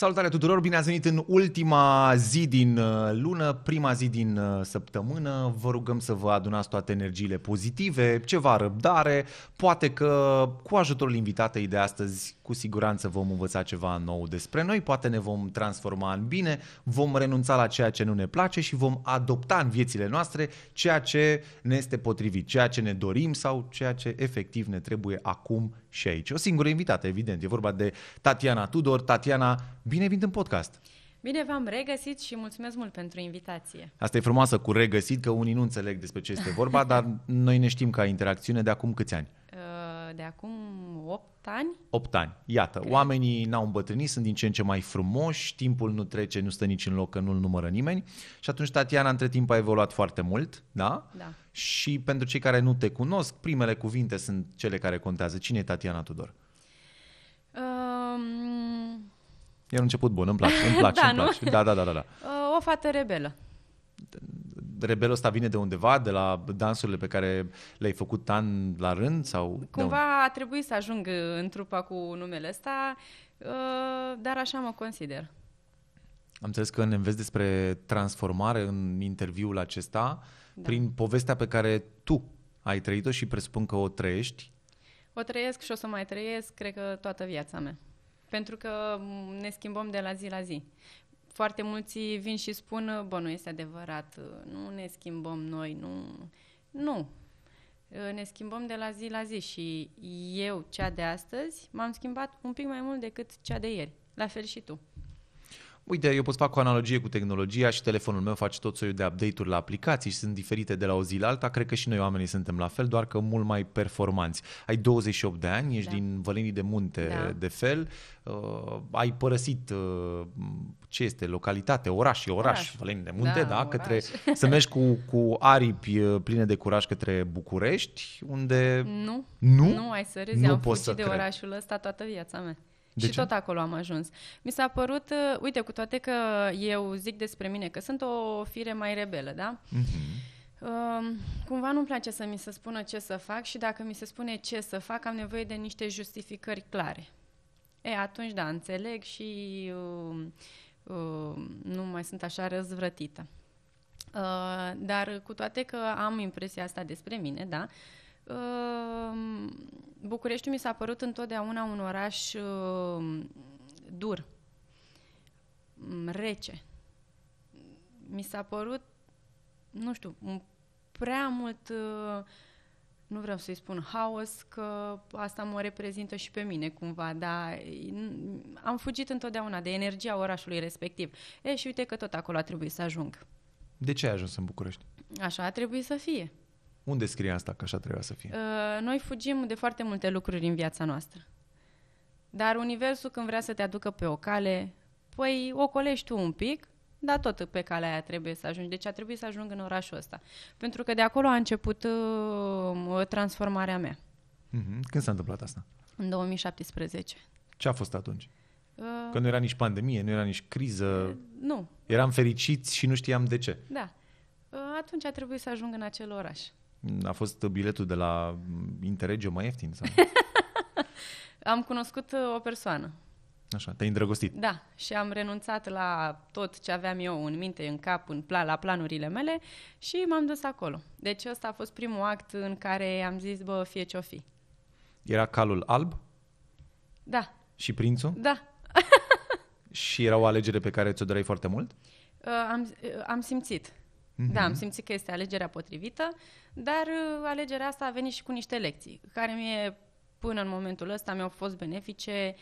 Salutare tuturor, bine ați venit în ultima zi din uh, lună, prima zi din uh, săptămână. Vă rugăm să vă adunați toate energiile pozitive, ceva răbdare. Poate că cu ajutorul invitatei de astăzi, cu siguranță vom învăța ceva nou despre noi, poate ne vom transforma în bine, vom renunța la ceea ce nu ne place și vom adopta în viețile noastre ceea ce ne este potrivit, ceea ce ne dorim sau ceea ce efectiv ne trebuie acum și aici. O singură invitată, evident. E vorba de Tatiana Tudor. Tatiana, bine venit în podcast! Bine v-am regăsit și mulțumesc mult pentru invitație. Asta e frumoasă cu regăsit, că unii nu înțeleg despre ce este vorba, dar noi ne știm ca interacțiune de acum câți ani? de acum 8 ani? 8 ani. Iată, Cred. oamenii n-au îmbătrânit, sunt din ce în ce mai frumoși, timpul nu trece, nu stă nici în loc, că nu-l numără nimeni. Și atunci Tatiana între timp a evoluat foarte mult, da? Da. Și pentru cei care nu te cunosc, primele cuvinte sunt cele care contează. Cine e Tatiana Tudor? Um... E un început bun, îmi place, îmi place, da, îmi place. Nu? Da, da, da, da. da. O fată rebelă. Da, rebelul ăsta vine de undeva, de la dansurile pe care le-ai făcut an la rând? sau? Cumva a trebuit să ajung în trupa cu numele ăsta, uh, dar așa mă consider. Am înțeles că ne înveți despre transformare în interviul acesta da. prin povestea pe care tu ai trăit-o și presupun că o trăiești. O trăiesc și o să mai trăiesc, cred că, toată viața mea. Pentru că ne schimbăm de la zi la zi foarte mulți vin și spun, bă, nu este adevărat, nu ne schimbăm noi, nu... Nu, ne schimbăm de la zi la zi și eu, cea de astăzi, m-am schimbat un pic mai mult decât cea de ieri. La fel și tu. Uite, eu pot fac o analogie cu tehnologia și telefonul meu face tot soiul de update-uri la aplicații și sunt diferite de la o zi la alta. Cred că și noi oamenii suntem la fel, doar că mult mai performanți. Ai 28 de ani, ești da. din Vălenii de Munte da. de fel, uh, ai părăsit uh, ce este, localitate, oraș, e oraș, oraș. Valen de Munte, da, da către, să mergi cu, cu aripi uh, pline de curaj către București, unde... Nu, nu, nu ai să râzi, nu am fugit să de cred. orașul ăsta toată viața mea. De și ce? tot acolo am ajuns. Mi s-a părut, uh, uite, cu toate că eu zic despre mine că sunt o fire mai rebelă, da? Mm-hmm. Uh, cumva nu-mi place să mi se spună ce să fac și dacă mi se spune ce să fac, am nevoie de niște justificări clare. E, atunci, da, înțeleg și uh, Uh, nu mai sunt așa răzvrătită. Uh, dar cu toate că am impresia asta despre mine, da, uh, Bucureștiul mi s-a părut întotdeauna un oraș dur, mm, rece. Mi s-a părut, nu știu, prea mult uh, nu vreau să-i spun haos, că asta mă reprezintă și pe mine cumva, dar am fugit întotdeauna de energia orașului respectiv. E, și uite că tot acolo a trebuit să ajung. De ce ai ajuns în București? Așa a trebuit să fie. Unde scrie asta că așa trebuia să fie? Ă, noi fugim de foarte multe lucruri în viața noastră. Dar universul când vrea să te aducă pe o cale, păi ocolești tu un pic dar tot pe calea aia trebuie să ajungi. Deci a trebuit să ajung în orașul ăsta. Pentru că de acolo a început uh, transformarea mea. Mm-hmm. Când s-a întâmplat asta? În 2017. Ce a fost atunci? Uh... Că nu era nici pandemie, nu era nici criză. Uh, nu. Eram fericiți și nu știam de ce. Da. Uh, atunci a trebuit să ajung în acel oraș. A fost biletul de la mm, Interregio mai ieftin? Sau? Am cunoscut uh, o persoană Așa, te-ai îndrăgostit. Da, și am renunțat la tot ce aveam eu în minte, în cap, în plan, la planurile mele și m-am dus acolo. Deci ăsta a fost primul act în care am zis, bă, fie ce-o fi. Era calul alb? Da. Și prințul? Da. și era o alegere pe care ți-o doreai foarte mult? Uh, am, uh, am simțit. Mm-hmm. Da, am simțit că este alegerea potrivită, dar uh, alegerea asta a venit și cu niște lecții, care mie, până în momentul ăsta, mi-au fost benefice uh,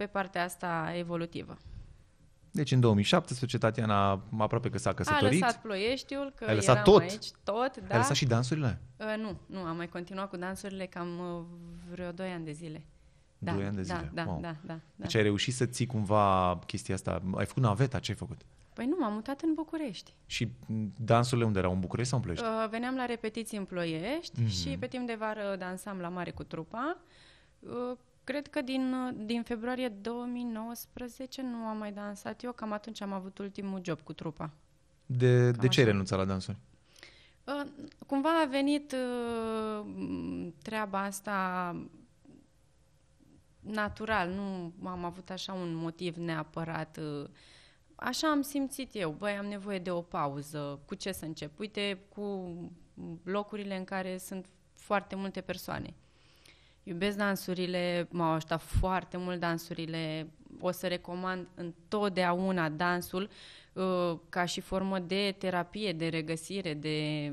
pe partea asta evolutivă. Deci în 2017 Tatiana aproape că s-a căsătorit. A lăsat ploieștiul, că a lăsat eram tot. aici, tot. Da. A lăsat și dansurile? Uh, nu, nu, am mai continuat cu dansurile cam uh, vreo 2 ani de zile. Da, 2 ani de da, zile, da, wow. da, da, da, da. Deci ai reușit să ții cumva chestia asta. Ai făcut naveta, ce ai făcut? Păi nu, m-am mutat în București. Și dansurile unde erau, în București sau în Ploiești? Uh, veneam la repetiții în Ploiești mm-hmm. și pe timp de vară dansam la mare cu trupa. Uh, Cred că din, din februarie 2019 nu am mai dansat eu, cam atunci am avut ultimul job cu trupa. De, de ce ai renunțat la dansuri? Uh, cumva a venit uh, treaba asta natural, nu am avut așa un motiv neapărat. Uh. așa am simțit eu, băi, am nevoie de o pauză, cu ce să încep? Uite, cu locurile în care sunt foarte multe persoane. Iubesc dansurile, m-au ajutat foarte mult dansurile. O să recomand întotdeauna dansul uh, ca și formă de terapie, de regăsire, de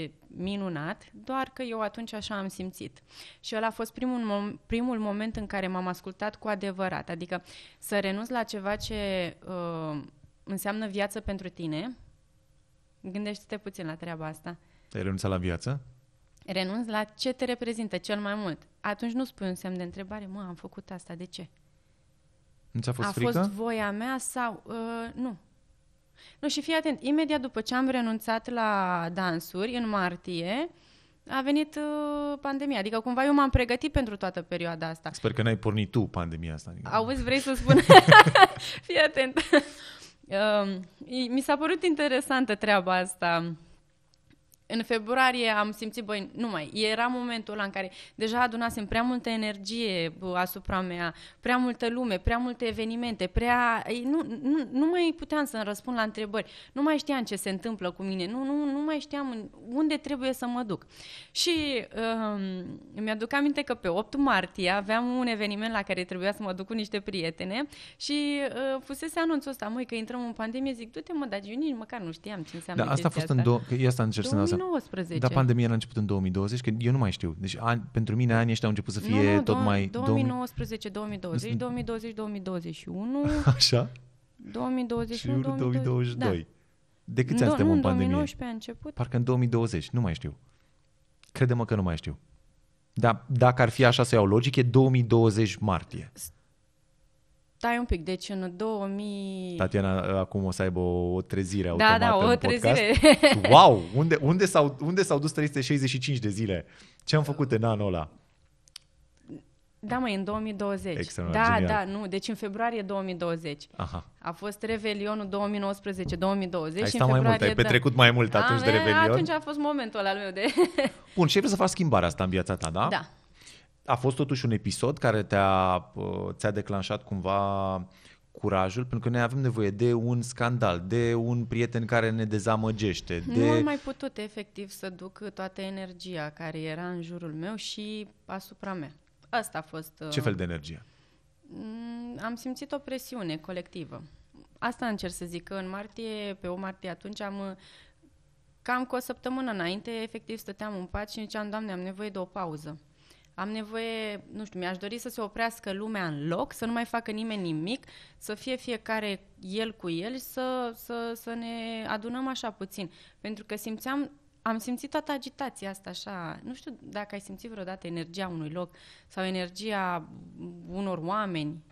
e minunat, doar că eu atunci așa am simțit. Și ăla a fost primul, mom- primul moment în care m-am ascultat cu adevărat, adică să renunți la ceva ce uh, înseamnă viață pentru tine. Gândește-te puțin la treaba asta. Ai renunțat la viață? renunți la ce te reprezintă cel mai mult. Atunci nu spui un semn de întrebare, mă, am făcut asta, de ce? Nu ți-a fost a frică? fost voia mea sau... Uh, nu. Nu, și fii atent, imediat după ce am renunțat la dansuri, în martie, a venit uh, pandemia. Adică cumva eu m-am pregătit pentru toată perioada asta. Sper că n-ai pornit tu pandemia asta. Adică... Auzi, vrei să spun? fii atent. Uh, mi s-a părut interesantă treaba asta în februarie am simțit, băi, nu mai, era momentul ăla în care deja adunasem prea multă energie asupra mea, prea multă lume, prea multe evenimente, prea... Nu, nu, nu mai puteam să-mi răspund la întrebări, nu mai știam ce se întâmplă cu mine, nu, nu, nu mai știam unde trebuie să mă duc. Și um, mi-aduc aminte că pe 8 martie aveam un eveniment la care trebuia să mă duc cu niște prietene și uh, fusese anunțul ăsta, măi, că intrăm în pandemie, zic, du-te mă, dar eu nici măcar nu știam ce înseamnă da, asta a fost asta. în două, asta încerc să 2019. Dar pandemia a început în 2020, că eu nu mai știu. Deci an, pentru mine anii ăștia au început să fie nu, nu, tot do- mai... 2019, 2020, 2020, 2021... Așa? 2021, 2022. Da. De câți ani suntem în pandemie? 2019 a început. Parcă în 2020, nu mai știu. crede Crede-mă că nu mai știu. Dar dacă ar fi așa să iau logic, e 2020 martie stai un pic, deci în 2000... Tatiana acum o să aibă o, trezire automată Da, da, o trezire. Podcast. Wow! Unde, unde, s-au, unde s-au dus 365 de zile? Ce am făcut în anul ăla? Da, mă, în 2020. Extraordinar, da, da genial. da, nu. Deci în februarie 2020. Aha. A fost Revelionul 2019-2020. Ai stat mai mult, ai da. petrecut da. mai mult da, atunci a, de Revelion. Atunci a fost momentul ăla meu de... Bun, și ai vrut să faci schimbarea asta în viața ta, da? Da a fost totuși un episod care te-a, uh, ți-a declanșat cumva curajul, pentru că noi avem nevoie de un scandal, de un prieten care ne dezamăgește. De... Nu am mai putut efectiv să duc toată energia care era în jurul meu și asupra mea. Asta a fost... Uh, Ce fel de energie? Mm, am simțit o presiune colectivă. Asta încerc să zic, că în martie, pe o martie atunci am uh, cam cu o săptămână înainte, efectiv stăteam în pat și ziceam, Doamne, am nevoie de o pauză. Am nevoie, nu știu, mi-aș dori să se oprească lumea în loc, să nu mai facă nimeni nimic, să fie fiecare el cu el și să, să, să ne adunăm așa puțin. Pentru că simțeam am simțit toată agitația asta așa. Nu știu dacă ai simțit vreodată energia unui loc sau energia unor oameni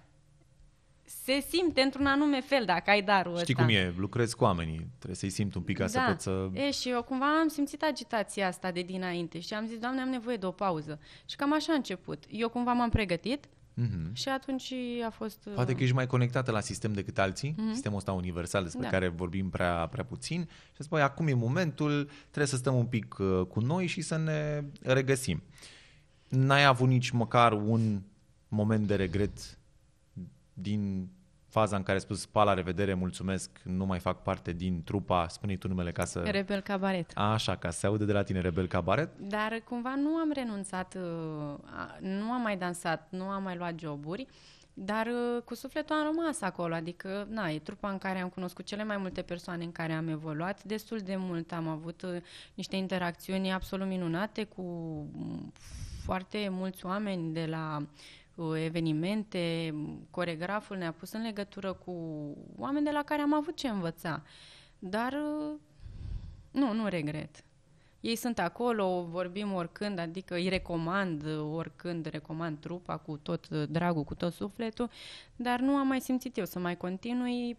se simte într-un anume fel dacă ai darul Știi ăsta. cum e, lucrezi cu oamenii, trebuie să-i simți un pic ca da. să poți să... E, și eu cumva am simțit agitația asta de dinainte și am zis, Doamne, am nevoie de o pauză. Și cam așa a început. Eu cumva m-am pregătit mm-hmm. și atunci a fost... Uh, Poate că ești mai conectată la sistem decât alții, mm-hmm. sistemul ăsta universal despre da. care vorbim prea, prea puțin și spui, acum e momentul, trebuie să stăm un pic uh, cu noi și să ne regăsim. N-ai avut nici măcar un moment de regret din faza în care spus pa, la revedere, mulțumesc, nu mai fac parte din trupa, spune tu numele ca să... Rebel Cabaret. Așa, ca să se aude de la tine Rebel Cabaret. Dar cumva nu am renunțat, uh, nu am mai dansat, nu am mai luat joburi, dar uh, cu sufletul am rămas acolo, adică, na, e trupa în care am cunoscut cele mai multe persoane în care am evoluat, destul de mult am avut uh, niște interacțiuni absolut minunate cu mm, foarte mulți oameni de la uh, evenimente, coregraful ne-a pus în legătură cu oameni de la care am avut ce învăța. Dar uh, nu, nu regret. Ei sunt acolo, vorbim oricând, adică îi recomand oricând, recomand trupa cu tot uh, dragul, cu tot sufletul, dar nu am mai simțit eu să mai continui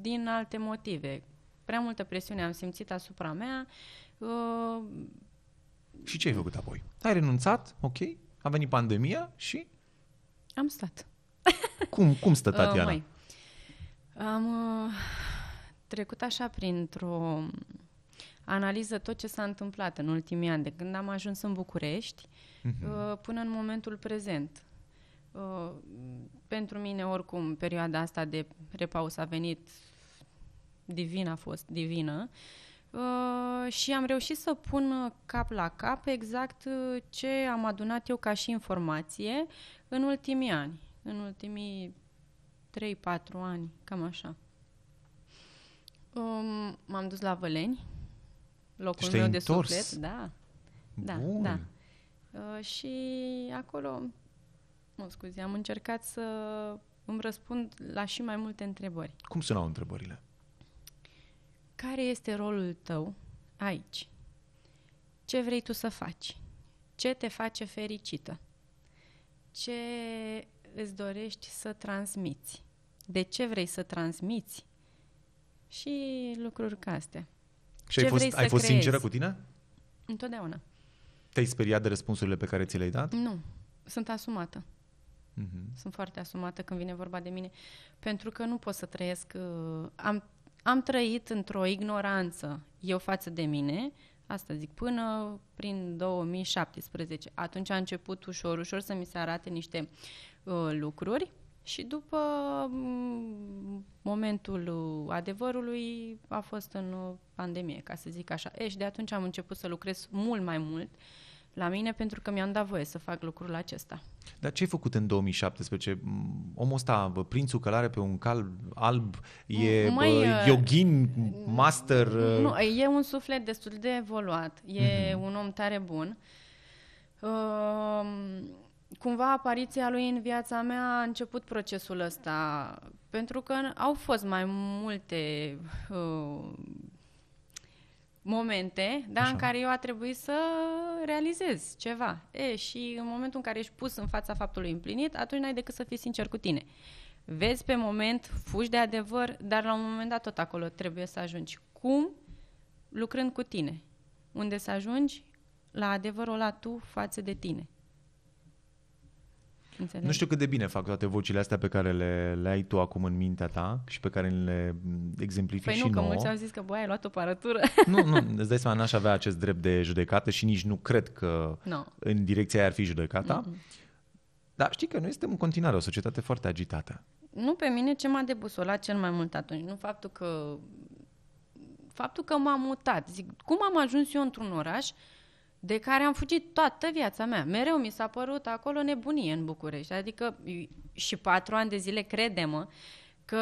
din alte motive. Prea multă presiune am simțit asupra mea. Uh... Și ce ai făcut apoi? Ai renunțat, ok, a venit pandemia și... Am stat. Cum, cum stă uh, Tatiana? Uh, Am uh, trecut așa printr-o analiză tot ce s-a întâmplat în ultimii ani, de când am ajuns în București uh-huh. uh, până în momentul prezent. Uh, pentru mine, oricum, perioada asta de repaus a venit divin, a fost divină. Uh, Uh, și am reușit să pun cap la cap exact uh, ce am adunat eu ca și informație în ultimii ani, în ultimii 3-4 ani, cam așa. Um, m-am dus la Văleni, locul deci meu de întors. suflet, da. Da, Bun. da. Uh, și acolo, mă scuze, am încercat să îmi răspund la și mai multe întrebări. Cum sunau întrebările? Care este rolul tău aici? Ce vrei tu să faci? Ce te face fericită? Ce îți dorești să transmiți? De ce vrei să transmiți? Și lucruri ca astea. Și ce ai fost, vrei ai fost creezi? sinceră cu tine? Întotdeauna. Te-ai speriat de răspunsurile pe care ți le-ai dat? Nu. Sunt asumată. Mm-hmm. Sunt foarte asumată când vine vorba de mine. Pentru că nu pot să trăiesc... Uh, am am trăit într-o ignoranță eu față de mine, asta zic, până prin 2017. Atunci a început ușor, ușor să mi se arate niște uh, lucruri și după mm, momentul adevărului a fost în pandemie, ca să zic așa. E, și de atunci am început să lucrez mult mai mult uh, la mine pentru că mi-am dat voie să fac lucrul acesta. Dar ce ai făcut în 2017? Mm, omul ăsta, prințul călare pe un cal alb, e Mai, uh, yogin, master? Uh, nu, e un suflet destul de evoluat. E mhm. un om tare bun. Uh, cumva apariția lui în viața mea a început procesul ăsta, pentru că au fost mai multe uh, momente da, Așa. în care eu a trebuit să realizez ceva. E, și în momentul în care ești pus în fața faptului împlinit, atunci n-ai decât să fii sincer cu tine. Vezi pe moment, fugi de adevăr, dar la un moment dat tot acolo trebuie să ajungi. Cum? Lucrând cu tine. Unde să ajungi? La adevărul ăla tu față de tine. Înțeleg. Nu știu cât de bine fac toate vocile astea pe care le, le ai tu acum în mintea ta și pe care le exemplifici păi nu, și nu, nouă. că mulți au zis că, băi, ai luat o parătură. Nu, nu, îți dai seama, n-aș avea acest drept de judecată și nici nu cred că no. în direcția aia ar fi judecata. mm hmm Dar știi că noi suntem în continuare o societate foarte agitată. Nu pe mine ce m-a debusolat cel mai mult atunci, nu faptul că faptul că m-am mutat. Zic, cum am ajuns eu într-un oraș de care am fugit toată viața mea. Mereu mi s-a părut acolo nebunie în București. Adică și patru ani de zile, credem că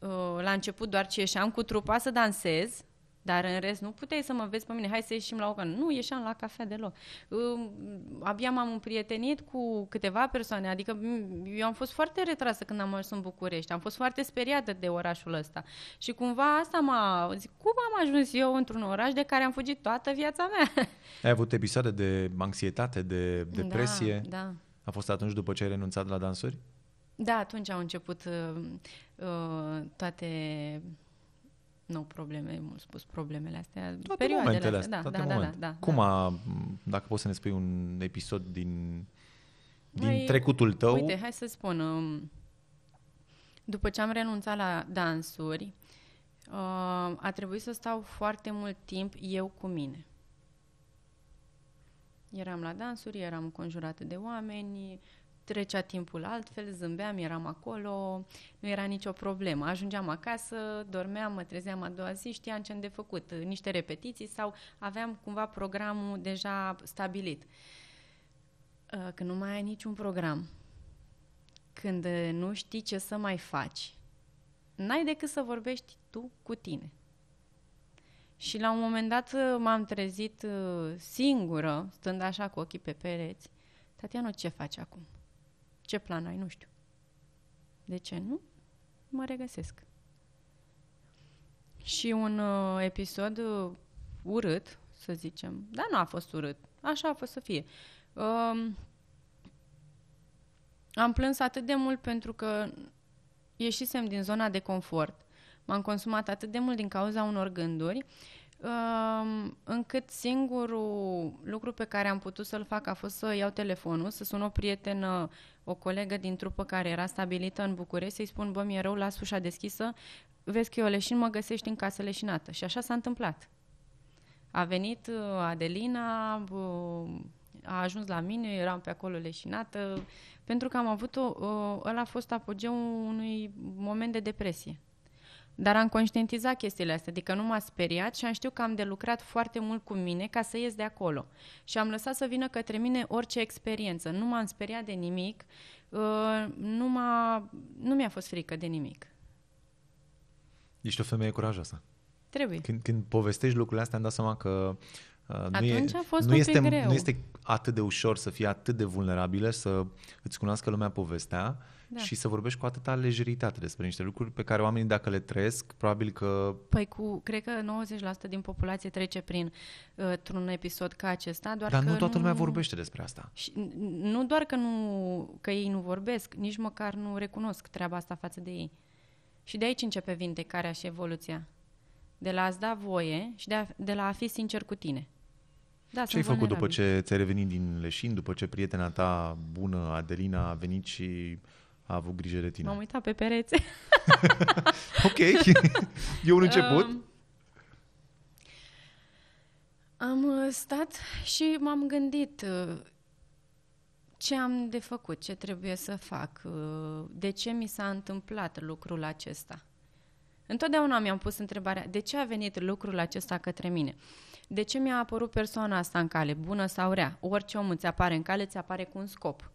uh, la început doar ce ieșeam cu trupa să dansez, dar în rest nu puteai să mă vezi pe mine, hai să ieșim la o cană. Nu ieșeam la cafea deloc. Abia m-am împrietenit cu câteva persoane, adică eu am fost foarte retrasă când am ajuns în București, am fost foarte speriată de orașul ăsta. Și cumva asta m-a... zis, cum am ajuns eu într-un oraș de care am fugit toată viața mea? Ai avut episoade de anxietate, de depresie? Da, da. A fost atunci după ce ai renunțat la dansuri? Da, atunci au început uh, uh, toate nu probleme, mult spus, problemele astea, Toate perioadele astea, da, astea, da, da, da, da, da, Cum da. a, dacă poți să ne spui un episod din, din Mai, trecutul tău? Uite, hai să spun, um, după ce am renunțat la dansuri, um, a trebuit să stau foarte mult timp eu cu mine. Eram la dansuri, eram conjurată de oameni, trecea timpul altfel, zâmbeam, eram acolo, nu era nicio problemă. Ajungeam acasă, dormeam, mă trezeam a doua zi, știam ce am de făcut, niște repetiții sau aveam cumva programul deja stabilit. Uh, când nu mai ai niciun program, când nu știi ce să mai faci, n-ai decât să vorbești tu cu tine. Și la un moment dat uh, m-am trezit uh, singură, stând așa cu ochii pe pereți. Tatiana, ce faci acum? Ce plan ai? Nu știu. De ce nu? Mă regăsesc. Și un uh, episod uh, urât, să zicem. Dar nu a fost urât. Așa a fost să fie. Uh, am plâns atât de mult pentru că ieșisem din zona de confort. M-am consumat atât de mult din cauza unor gânduri încât singurul lucru pe care am putut să-l fac a fost să iau telefonul, să sun o prietenă, o colegă din trupă care era stabilită în București, să-i spun, bă, mi-e rău, las ușa deschisă, vezi că eu leșin, mă găsești în casă leșinată. Și așa s-a întâmplat. A venit uh, Adelina, uh, a ajuns la mine, eram pe acolo leșinată, pentru că am avut o, uh, ăla a fost apogeul unui moment de depresie. Dar am conștientizat chestiile astea, adică nu m-a speriat și am știut că am de lucrat foarte mult cu mine ca să ies de acolo. Și am lăsat să vină către mine orice experiență. Nu m-am speriat de nimic, uh, nu, m-a, nu mi-a fost frică de nimic. Ești o femeie curajoasă. Trebuie. Când, când povestești lucrurile astea, am dat seama că uh, nu, e, a fost nu, este, greu. nu este atât de ușor să fii atât de vulnerabilă, să îți cunoască lumea povestea da. și să vorbești cu atâta lejeritate despre niște lucruri pe care oamenii, dacă le trăiesc, probabil că... Păi cu, cred că 90% din populație trece prin uh, un episod ca acesta, doar Dar că nu toată nu, lumea vorbește despre asta. Și, nu doar că, nu, că ei nu vorbesc, nici măcar nu recunosc treaba asta față de ei. Și de aici începe vindecarea și evoluția. De la a-ți da voie și de, a, de la a fi sincer cu tine. Da, ce ai făcut vulnerabil. după ce ți-ai revenit din leșin, după ce prietena ta bună, Adelina, a venit și a avut grijă de tine? M-am uitat pe perețe. ok, e un început. Um, am uh, stat și m-am gândit uh, ce am de făcut, ce trebuie să fac, uh, de ce mi s-a întâmplat lucrul acesta. Întotdeauna mi-am pus întrebarea de ce a venit lucrul acesta către mine. De ce mi-a apărut persoana asta în cale, bună sau rea? Orice om îți apare în cale, îți apare cu un scop.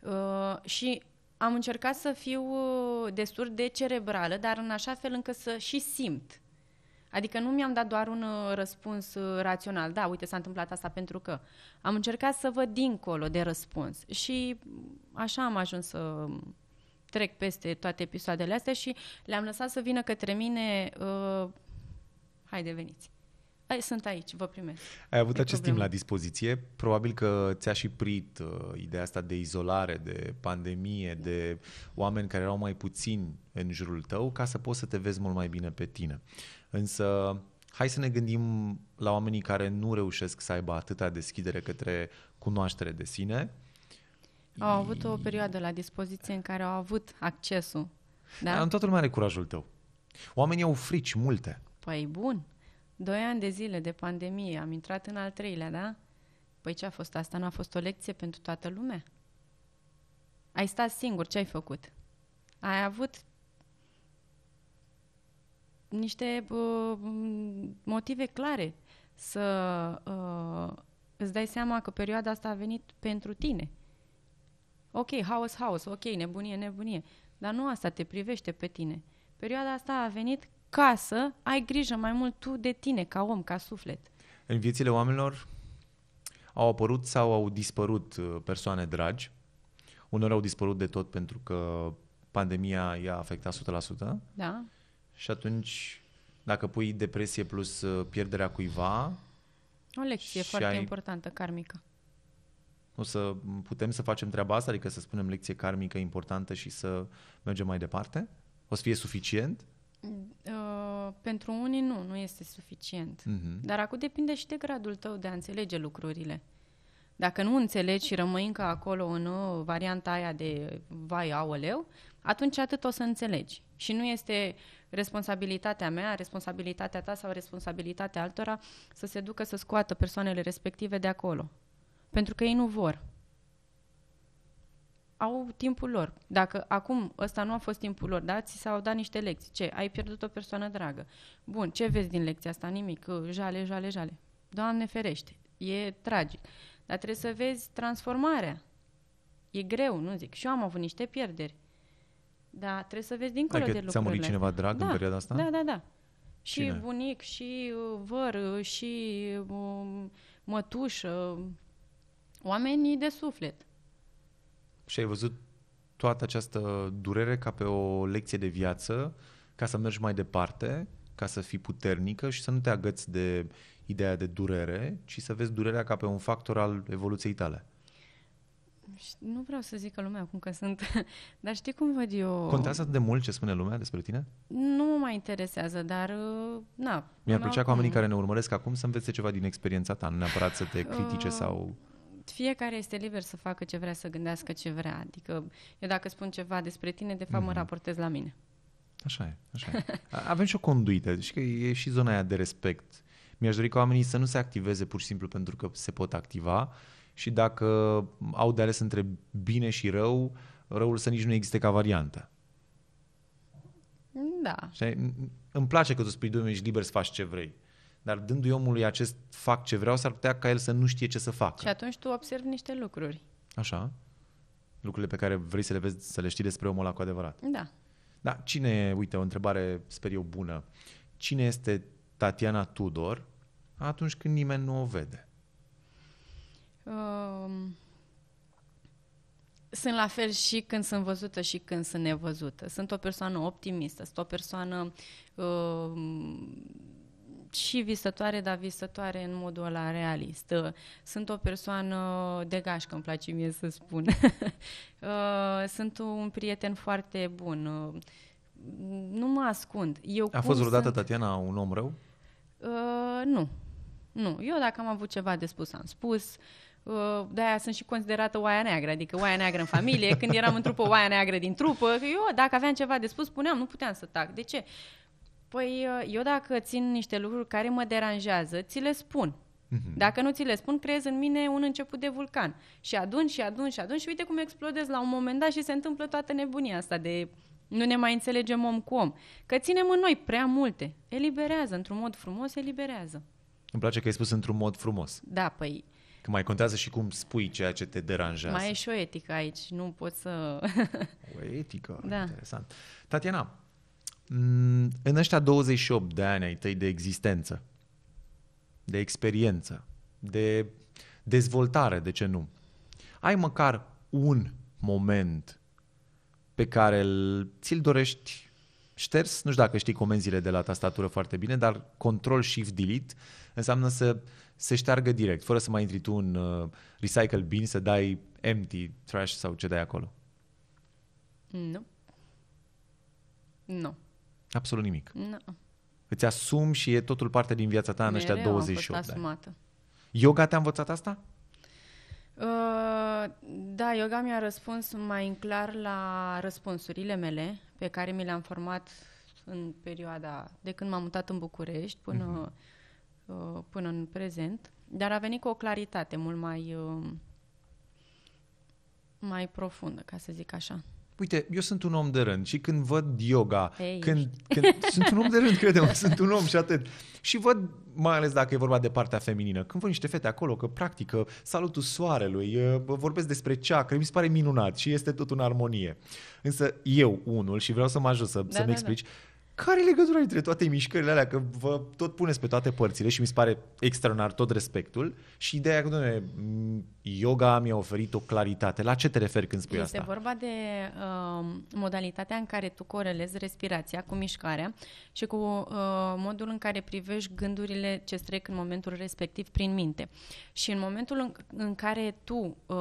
Uh, și am încercat să fiu uh, destul de cerebrală, dar în așa fel încât să și simt. Adică nu mi-am dat doar un uh, răspuns uh, rațional. Da, uite, s-a întâmplat asta pentru că. Am încercat să văd dincolo de răspuns și mm, așa am ajuns să mm, trec peste toate episoadele astea și le-am lăsat să vină către mine. Uh, haide, veniți! sunt aici, vă primesc. Ai avut e acest problemă. timp la dispoziție, probabil că ți-a și prit uh, ideea asta de izolare, de pandemie, de oameni care erau mai puțini în jurul tău, ca să poți să te vezi mult mai bine pe tine. Însă, hai să ne gândim la oamenii care nu reușesc să aibă atâta deschidere către cunoaștere de sine. Au avut o perioadă la dispoziție în care au avut accesul. Da? Am toată lumea are curajul tău. Oamenii au frici multe. Păi bun. Doi ani de zile de pandemie, am intrat în al treilea, da? Păi ce a fost asta? N-a fost o lecție pentru toată lumea? Ai stat singur, ce ai făcut? Ai avut niște uh, motive clare să uh, îți dai seama că perioada asta a venit pentru tine. Ok, haos, haos, ok, nebunie, nebunie, dar nu asta te privește pe tine. Perioada asta a venit casă, ai grijă mai mult tu de tine ca om, ca suflet. În viețile oamenilor au apărut sau au dispărut uh, persoane dragi. Unor au dispărut de tot pentru că pandemia i-a afectat 100%. Da. Și atunci, dacă pui depresie plus uh, pierderea cuiva... O lecție foarte ai... importantă, karmică. O să putem să facem treaba asta, adică să spunem lecție karmică importantă și să mergem mai departe? O să fie suficient? Mm, uh, pentru unii nu, nu este suficient. Mm-hmm. Dar acum depinde și de gradul tău de a înțelege lucrurile. Dacă nu înțelegi și rămâi încă acolo în o, uh, varianta aia de vai, aoleu, atunci atât o să înțelegi. Și nu este responsabilitatea mea, responsabilitatea ta sau responsabilitatea altora să se ducă să scoată persoanele respective de acolo. Pentru că ei nu vor au timpul lor. Dacă acum ăsta nu a fost timpul lor, da? Ți s-au dat niște lecții. Ce? Ai pierdut o persoană dragă. Bun, ce vezi din lecția asta? Nimic. Jale, jale, jale. Doamne ferește. E tragic. Dar trebuie să vezi transformarea. E greu, nu zic. Și eu am avut niște pierderi. Dar trebuie să vezi dincolo adică de lucrurile. ți-a murit cineva drag da, în perioada asta? Da, da, da. Și Cine? bunic, și uh, văr, uh, și um, mătușă. Um, oamenii de suflet și ai văzut toată această durere ca pe o lecție de viață, ca să mergi mai departe, ca să fii puternică și să nu te agăți de ideea de durere, ci să vezi durerea ca pe un factor al evoluției tale. Nu vreau să zic că lumea acum că sunt, dar știi cum văd eu... Contează atât de mult ce spune lumea despre tine? Nu mă mai interesează, dar uh, na. Mi-ar plăcea acum... ca oamenii care ne urmăresc acum să învețe ceva din experiența ta, nu neapărat să te uh, critique uh... sau fiecare este liber să facă ce vrea, să gândească ce vrea. Adică eu dacă spun ceva despre tine, de fapt mm-hmm. mă mhm. raportez la mine. Așa e, așa e. Avem și o conduită, și că e și zona aia de respect. Mi-aș dori ca oamenii să nu se activeze pur și simplu pentru că se pot activa și dacă au de ales între bine și rău, răul să nici nu existe ca variantă. Da. Și îmi place că tu spui, Dumnezeu, ești liber să faci ce vrei. Dar dându-i omului acest fac ce vreau, s-ar putea ca el să nu știe ce să facă. Și atunci tu observi niște lucruri. Așa. Lucrurile pe care vrei să le, vezi, să le știi despre omul ăla cu adevărat. Da. Da, cine, uite, o întrebare, sper eu, bună. Cine este Tatiana Tudor atunci când nimeni nu o vede? Um, sunt la fel și când sunt văzută și când sunt nevăzută. Sunt o persoană optimistă, sunt o persoană um, și visătoare, dar visătoare în modul ăla realist. Uh, sunt o persoană de gașcă, îmi place mie să spun. Uh, sunt un prieten foarte bun. Uh, nu mă ascund. Eu A fost vreodată sunt... Tatiana un om rău? Uh, nu. Nu. Eu dacă am avut ceva de spus, am spus. Uh, de-aia sunt și considerată oaia neagră, adică oaia neagră în familie. Când eram în trupă, oaia neagră din trupă. Eu, dacă aveam ceva de spus, spuneam, nu puteam să tac. De ce? Păi uh, eu dacă țin niște lucruri care mă deranjează, ți le spun. Mm-hmm. Dacă nu ți le spun, creez în mine un început de vulcan. Și adun și adun și adun și uite cum explodez la un moment dat și se întâmplă toată nebunia asta de nu ne mai înțelegem om cu om. Că ținem în noi prea multe. Eliberează, într-un mod frumos, eliberează. Îmi place că ai spus într-un mod frumos. Da, păi... Că mai contează și cum spui ceea ce te deranjează. Mai e și o etică aici, nu poți să... o etică, da. interesant. Tatiana, Mm, în ăștia 28 de ani ai tăi de existență, de experiență, de dezvoltare, de ce nu, ai măcar un moment pe care ți-l dorești șters, nu știu dacă știi comenzile de la tastatură foarte bine, dar control shift delete înseamnă să se șteargă direct, fără să mai intri tu în uh, recycle bin, să dai empty, trash sau ce dai acolo. Nu. Nu. Absolut nimic. No. Îți asumi și e totul parte din viața ta în Mereu ăștia 28 de ani. Yoga te-a învățat asta? Uh, da, yoga mi-a răspuns mai în clar la răspunsurile mele pe care mi le-am format în perioada de când m-am mutat în București până, uh-huh. uh, până în prezent, dar a venit cu o claritate mult mai, uh, mai profundă, ca să zic așa. Uite, eu sunt un om de rând și când văd yoga, hey. când, când sunt un om de rând, credem, sunt un om și atât. Și văd, mai ales dacă e vorba de partea feminină, când văd niște fete acolo că practică salutul soarelui, vorbesc despre chakra, mi se pare minunat și este tot în armonie. Însă eu, unul, și vreau să mă ajut să, da, să-mi da, explici, da care e legătura între toate mișcările alea? Că vă tot puneți pe toate părțile și mi se pare extraordinar tot respectul. Și ideea că, doamne, yoga mi-a oferit o claritate. La ce te referi când spui este asta? Este vorba de uh, modalitatea în care tu corelezi respirația cu mișcarea și cu uh, modul în care privești gândurile ce trec în momentul respectiv prin minte. Și în momentul în, în care tu... Uh,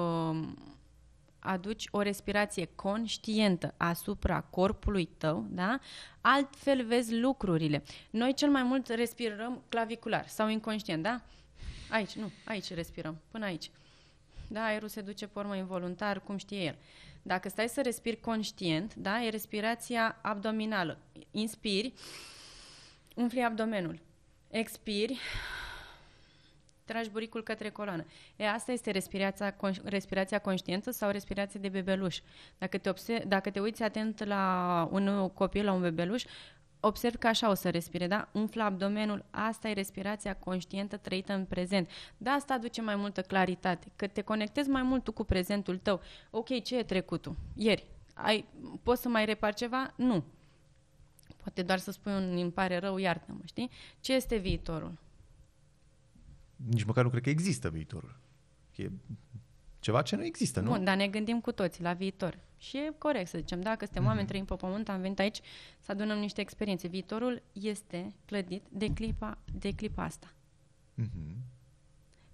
aduci o respirație conștientă asupra corpului tău, da? altfel vezi lucrurile. Noi cel mai mult respirăm clavicular sau inconștient, da? Aici, nu, aici respirăm, până aici. Da, aerul se duce pe urmă involuntar, cum știe el. Dacă stai să respiri conștient, da, e respirația abdominală. Inspiri, umfli abdomenul. Expiri, tragi buricul către coloană. E, asta este respirația, con- respirația conștientă sau respirația de bebeluș. Dacă te, obse- dacă te uiți atent la un copil, la un bebeluș, observ că așa o să respire, da? Umflă abdomenul, asta e respirația conștientă trăită în prezent. Da, asta aduce mai multă claritate, că te conectezi mai mult tu cu prezentul tău. Ok, ce e trecutul? Ieri. Ai, poți să mai repar ceva? Nu. Poate doar să spui un îmi pare rău, iartă-mă, știi? Ce este viitorul? nici măcar nu cred că există viitorul. E ceva ce nu există, nu? Bun, dar ne gândim cu toții la viitor. Și e corect să zicem, dacă suntem mm-hmm. oameni, mhm. trăim pe pământ, am venit aici să adunăm niște experiențe. Viitorul este clădit de clipa, de clipa asta. Mm-hmm.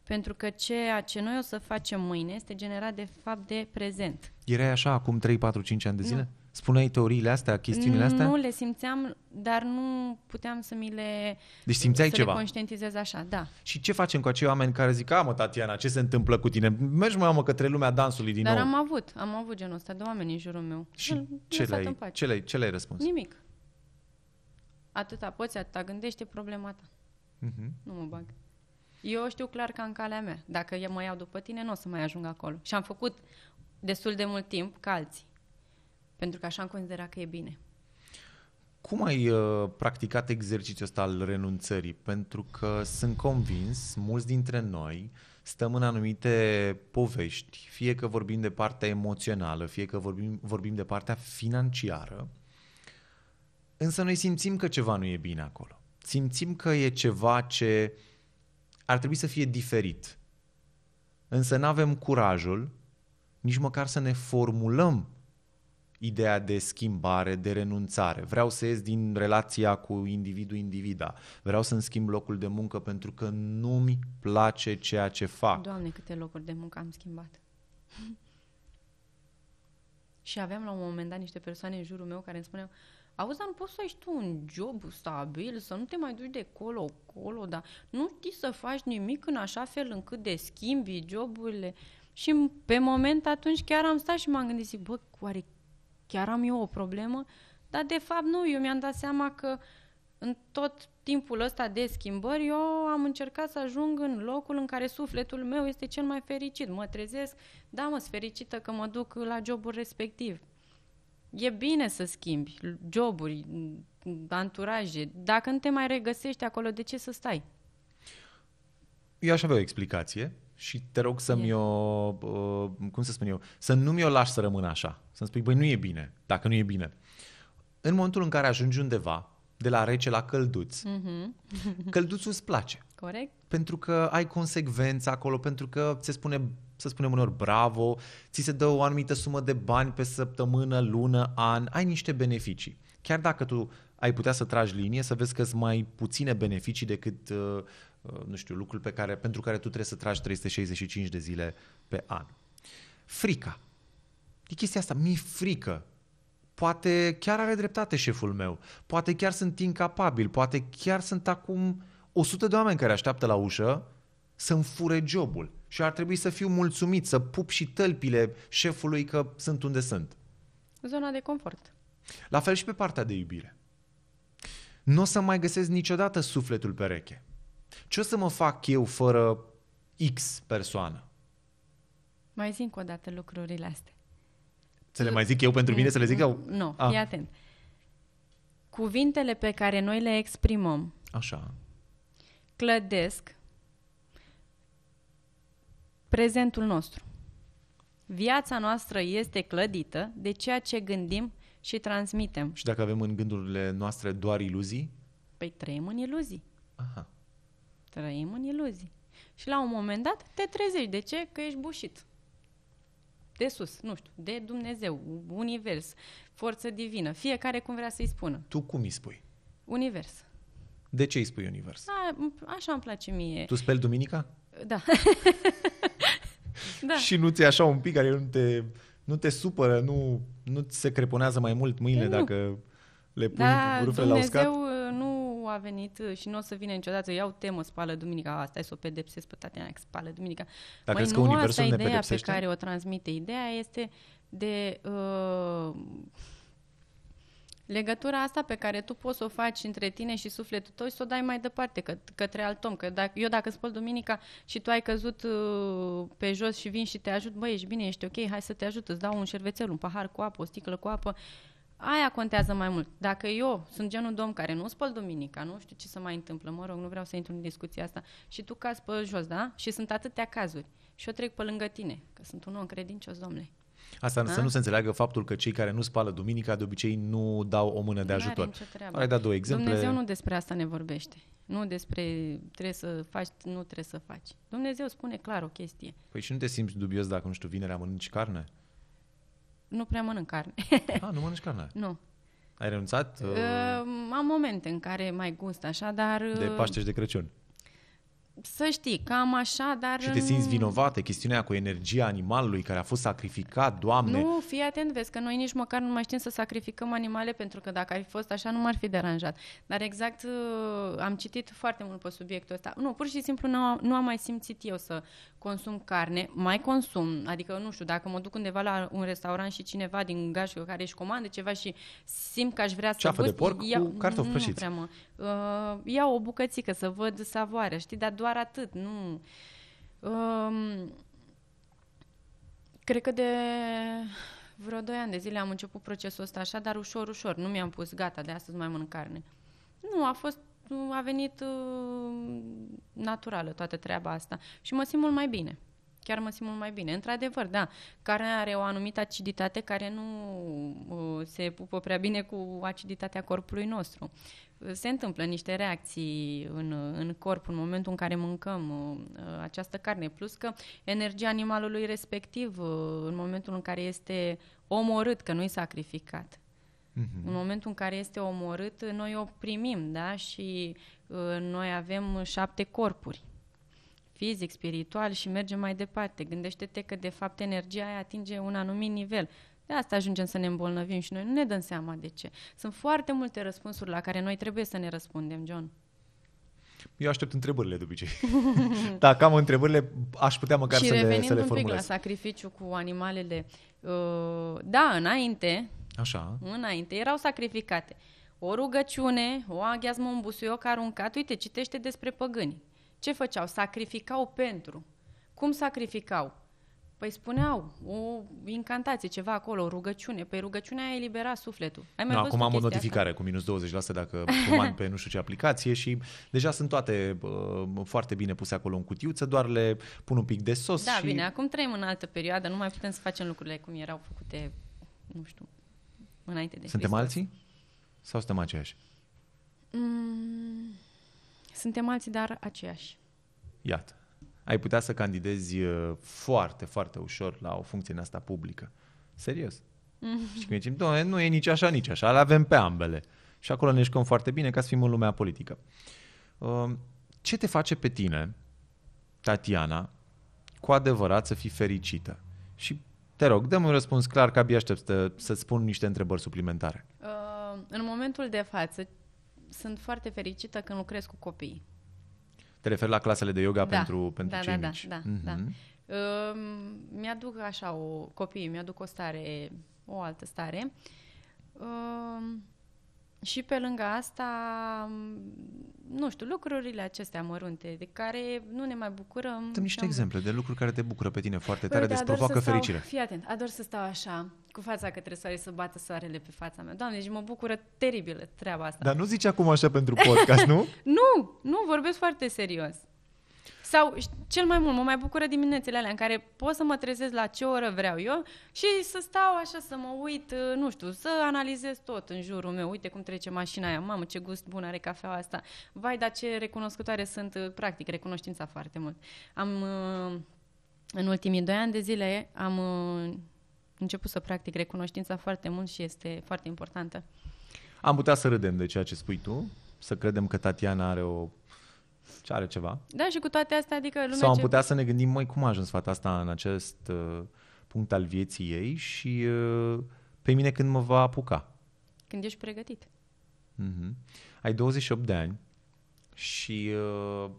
Pentru că ceea ce noi o să facem mâine este generat de fapt de prezent. Erai așa acum 3, 4, 5 ani de zile? Nu. Spuneai teoriile astea, chestiunile mm, astea? Nu le simțeam, dar nu puteam să mi le Deci simțeai să ceva. le conștientizez așa, da. Și ce facem cu acei oameni care zic, a mă, Tatiana, ce se întâmplă cu tine? Mergi, mai mă, către lumea dansului din dar nou. Dar am avut, am avut genul ăsta de oameni în jurul meu. Și ce, le-ai, ce, le-ai, ce le-ai răspuns? Nimic. Atâta poți, atâta gândește problema ta. Uh-huh. Nu mă bag. Eu știu clar că în calea mea. Dacă mă iau după tine, nu o să mai ajung acolo. Și am făcut destul de mult timp ca alții pentru că așa am considerat că e bine. Cum ai uh, practicat exercițiul ăsta al renunțării? Pentru că sunt convins, mulți dintre noi stăm în anumite povești, fie că vorbim de partea emoțională, fie că vorbim, vorbim de partea financiară, însă noi simțim că ceva nu e bine acolo. Simțim că e ceva ce ar trebui să fie diferit. Însă nu avem curajul nici măcar să ne formulăm ideea de schimbare, de renunțare. Vreau să ies din relația cu individul individa. Vreau să-mi schimb locul de muncă pentru că nu-mi place ceea ce fac. Doamne, câte locuri de muncă am schimbat. și aveam la un moment dat niște persoane în jurul meu care îmi spuneau Auzi, dar nu poți să ai tu un job stabil, să nu te mai duci de colo-colo, dar nu știi să faci nimic în așa fel încât de schimbi joburile. Și pe moment atunci chiar am stat și m-am gândit, zic, bă, oare chiar am eu o problemă, dar de fapt nu, eu mi-am dat seama că în tot timpul ăsta de schimbări, eu am încercat să ajung în locul în care sufletul meu este cel mai fericit. Mă trezesc, da, mă, sunt fericită că mă duc la jobul respectiv. E bine să schimbi joburi, anturaje. Dacă nu te mai regăsești acolo, de ce să stai? Eu aș avea o explicație și te rog să-mi o, uh, cum să spun eu, să nu mi-o lași să rămână așa. Să-mi spui, băi, nu e bine, dacă nu e bine. În momentul în care ajungi undeva, de la rece la călduț, mm-hmm. călduțul îți place. Corect. Pentru că ai consecvență acolo, pentru că se spune, să spunem uneori, bravo, ți se dă o anumită sumă de bani pe săptămână, lună, an, ai niște beneficii. Chiar dacă tu ai putea să tragi linie, să vezi că sunt mai puține beneficii decât, uh, uh, nu știu, lucrul pe care, pentru care tu trebuie să tragi 365 de zile pe an. Frica de chestia asta, mi-e frică. Poate chiar are dreptate șeful meu, poate chiar sunt incapabil, poate chiar sunt acum 100 de oameni care așteaptă la ușă să-mi fure jobul și ar trebui să fiu mulțumit, să pup și tălpile șefului că sunt unde sunt. Zona de confort. La fel și pe partea de iubire. Nu o să mai găsesc niciodată sufletul pereche. Ce o să mă fac eu fără X persoană? Mai zic o dată lucrurile astea. Să le mai zic eu pentru mine, să le zic eu? Nu, ah. fii atent. Cuvintele pe care noi le exprimăm Așa. clădesc prezentul nostru. Viața noastră este clădită de ceea ce gândim și transmitem. Și dacă avem în gândurile noastre doar iluzii? Păi trăim în iluzii. Aha. Trăim în iluzii. Și la un moment dat te trezești. De ce? Că ești bușit de sus, nu știu, de Dumnezeu, univers, forță divină, fiecare cum vrea să-i spună. Tu cum îi spui? Univers. De ce îi spui univers? A, așa îmi place mie. Tu speli duminica? Da. da. Și nu ți așa un pic care nu te, nu te supără, nu, nu ți se creponează mai mult mâinile păi nu. dacă le pui da, rufle la uscat? Dumnezeu uh, nu a venit uh, și nu o să vină niciodată. Iau temă, spală duminica asta, să o pedepsesc pe Tatiana, spală duminica. Dar Mai, nu că universul asta e ideea pe care o transmite. Ideea este de uh, legătura asta pe care tu poți să o faci între tine și sufletul tău și să o dai mai departe că, către alt om. Că dacă, eu dacă spăl duminica și tu ai căzut uh, pe jos și vin și te ajut, băi, ești bine, ești ok, hai să te ajut, îți dau un șervețel, un pahar cu apă, o sticlă cu apă, uh, Aia contează mai mult. Dacă eu sunt genul domn care nu spăl duminica, nu știu ce se mai întâmplă, mă rog, nu vreau să intru în discuția asta, și tu cazi pe jos, da? Și sunt atâtea cazuri. Și eu trec pe lângă tine, că sunt un om credincios, domnule. Asta da? să nu se înțeleagă faptul că cei care nu spală duminica de obicei nu dau o mână de nu ajutor. Ai dat două exemple. Dumnezeu nu despre asta ne vorbește. Nu despre trebuie să faci, nu trebuie să faci. Dumnezeu spune clar o chestie. Păi și nu te simți dubios dacă, nu știu, vinerea mănânci carne? nu prea mănânc carne. A, ah, nu mănânci carne? nu. Ai renunțat? Uh, uh... Am momente în care mai gust așa, dar... De uh, Paște și de Crăciun să știi, cam așa, dar... Și te simți mm, vinovată, chestiunea cu energia animalului care a fost sacrificat, Doamne... Nu, fii atent, vezi că noi nici măcar nu mai știm să sacrificăm animale, pentru că dacă ar fi fost așa, nu m-ar fi deranjat. Dar exact uh, am citit foarte mult pe subiectul ăsta. Nu, pur și simplu nu, am, nu am mai simțit eu să consum carne, mai consum, adică, nu știu, dacă mă duc undeva la un restaurant și cineva din gașcă care își comandă ceva și simt că aș vrea să... Ceafă gust, de porc iau, cu cartofi Nu prea mă, uh, iau o bucățică să văd savoarea, știi, dar doar atât, nu... Um, cred că de vreo 2 ani de zile am început procesul ăsta așa, dar ușor, ușor. Nu mi-am pus gata, de astăzi mai mănânc carne. Nu, a fost, a venit uh, naturală toată treaba asta și mă simt mult mai bine. Chiar mă simt mult mai bine. Într-adevăr, da, carnea are o anumită aciditate care nu uh, se pupă prea bine cu aciditatea corpului nostru se întâmplă niște reacții în, în corp în momentul în care mâncăm uh, această carne, plus că energia animalului respectiv, uh, în momentul în care este omorât, că nu e sacrificat, Mm-hmm. În momentul în care este omorât, noi o primim, da? Și uh, noi avem șapte corpuri, fizic, spiritual și mergem mai departe. Gândește-te că, de fapt, energia aia atinge un anumit nivel. De asta ajungem să ne îmbolnăvim și noi nu ne dăm seama de ce. Sunt foarte multe răspunsuri la care noi trebuie să ne răspundem, John. Eu aștept întrebările de obicei. Dacă am întrebările, aș putea măcar și să, le, să le formulez. Și revenind un pic la sacrificiu cu animalele, uh, da, înainte, Așa. înainte erau sacrificate o rugăciune, o aghiazmă, un busuioc aruncat. Uite, citește despre păgâni. Ce făceau? Sacrificau pentru. Cum sacrificau? Păi spuneau, o incantație, ceva acolo, o rugăciune. Păi rugăciunea libera sufletul. Ai mai no, acum am o notificare asta? cu minus 20% dacă comand pe nu știu ce aplicație și deja sunt toate uh, foarte bine puse acolo în cutiuță, doar le pun un pic de sos. Da, și... bine, acum trăim în altă perioadă, nu mai putem să facem lucrurile cum erau făcute, nu știu, înainte de Suntem Hristos. alții? Sau suntem aceiași? Mm, suntem alții, dar aceiași. Iată ai putea să candidezi uh, foarte, foarte ușor la o funcție în asta publică. Serios. Mm-hmm. Și când zicem, doamne, nu e nici așa, nici așa, le avem pe ambele. Și acolo ne jucăm foarte bine ca să fim în lumea politică. Uh, ce te face pe tine, Tatiana, cu adevărat să fii fericită? Și te rog, dăm un răspuns clar, că abia aștept să, să-ți spun niște întrebări suplimentare. Uh, în momentul de față, sunt foarte fericită când lucrez cu copiii. Te referi la clasele de yoga da, pentru, pentru da, cei da, da mici. Da, mhm. da, mm-hmm. da. Uh, mi-aduc așa o... Copiii mi-aduc o stare, o altă stare. Uh, și pe lângă asta, nu știu, lucrurile acestea mărunte de care nu ne mai bucurăm. Dăm niște am... exemple de lucruri care te bucură pe tine foarte păi tare, da, de deci provoacă fericire. Fii atent, ador să stau așa, cu fața către soare, să bată soarele pe fața mea. Doamne, deci mă bucură teribil treaba asta. Dar nu zici acum așa pentru podcast, nu? nu, nu, vorbesc foarte serios. Sau cel mai mult, mă mai bucură diminețile alea în care pot să mă trezesc la ce oră vreau eu și să stau așa, să mă uit, uh, nu știu, să analizez tot în jurul meu. Uite cum trece mașina aia, mamă, ce gust bun are cafeaua asta. Vai, dar ce recunoscătoare sunt, uh, practic, recunoștința foarte mult. Am, uh, în ultimii doi ani de zile, am început să practic recunoștința foarte mult și este foarte importantă. Am putea să râdem de ceea ce spui tu, să credem că Tatiana are o ce are ceva. Da, și cu toate astea, adică lumea Sau am ce... putea să ne gândim, mai cum a ajuns fata asta în acest uh, punct al vieții ei și uh, pe mine când mă va apuca. Când ești pregătit. Mm-hmm. Ai 28 de ani și uh,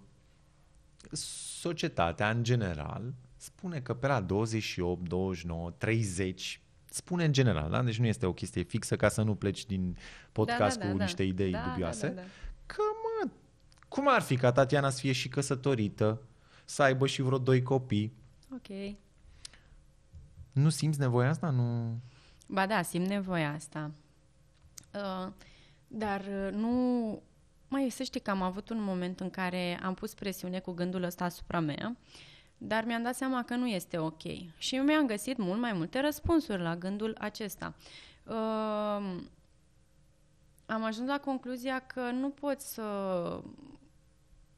societatea în general spune că pe la 28, 29, 30, spune în general, da? deci nu este o chestie fixă ca să nu pleci din podcast da, da, da, cu da. niște idei da, da dubioase, da, da, da. că mă, cum ar fi ca Tatiana să fie și căsătorită, să aibă și vreo doi copii? Ok. Nu simți nevoia asta? Nu... Ba da, simt nevoia asta. Uh, dar uh, nu... Mai să știi că am avut un moment în care am pus presiune cu gândul ăsta asupra mea, dar mi-am dat seama că nu este ok. Și mi-am găsit mult mai multe răspunsuri la gândul acesta. Uh, am ajuns la concluzia că nu pot să